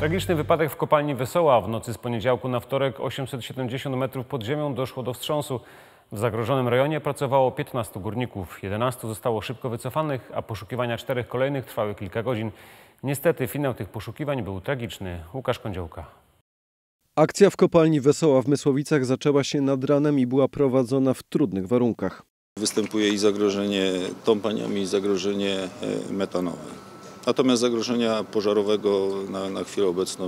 Tragiczny wypadek w kopalni Wesoła. W nocy z poniedziałku na wtorek 870 metrów pod ziemią doszło do wstrząsu. W zagrożonym rejonie pracowało 15 górników. 11 zostało szybko wycofanych, a poszukiwania czterech kolejnych trwały kilka godzin. Niestety finał tych poszukiwań był tragiczny. Łukasz Kądziołka. Akcja w kopalni Wesoła w Mysłowicach zaczęła się nad ranem i była prowadzona w trudnych warunkach. Występuje i zagrożenie tąpaniami, i zagrożenie e, metanowe. Natomiast zagrożenia pożarowego na, na chwilę obecną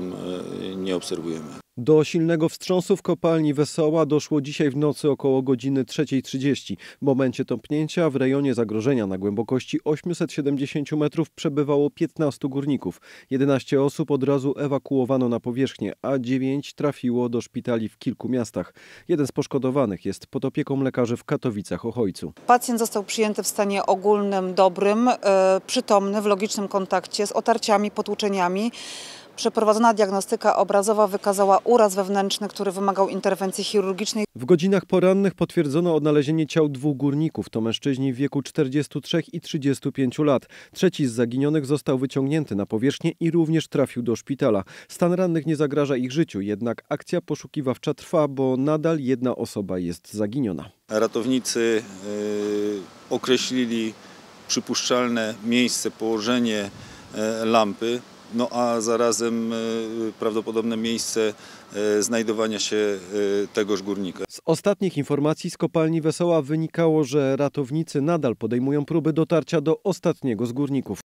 e, nie obserwujemy. Do silnego wstrząsu w kopalni Wesoła doszło dzisiaj w nocy około godziny 3.30. W momencie tąpnięcia w rejonie zagrożenia na głębokości 870 metrów przebywało 15 górników. 11 osób od razu ewakuowano na powierzchnię, a 9 trafiło do szpitali w kilku miastach. Jeden z poszkodowanych jest pod opieką lekarzy w Katowicach Ochojcu. Pacjent został przyjęty w stanie ogólnym, dobrym, e, przytomny, w logicznym kontakcie z otarciami, potłuczeniami. Przeprowadzona diagnostyka obrazowa wykazała uraz wewnętrzny, który wymagał interwencji chirurgicznej. W godzinach porannych potwierdzono odnalezienie ciał dwóch górników. To mężczyźni w wieku 43 i 35 lat. Trzeci z zaginionych został wyciągnięty na powierzchnię i również trafił do szpitala. Stan rannych nie zagraża ich życiu, jednak akcja poszukiwawcza trwa, bo nadal jedna osoba jest zaginiona. Ratownicy y, określili przypuszczalne miejsce, położenie y, lampy no a zarazem e, prawdopodobne miejsce e, znajdowania się e, tegoż górnika. Z ostatnich informacji z kopalni Wesoła wynikało, że ratownicy nadal podejmują próby dotarcia do ostatniego z górników.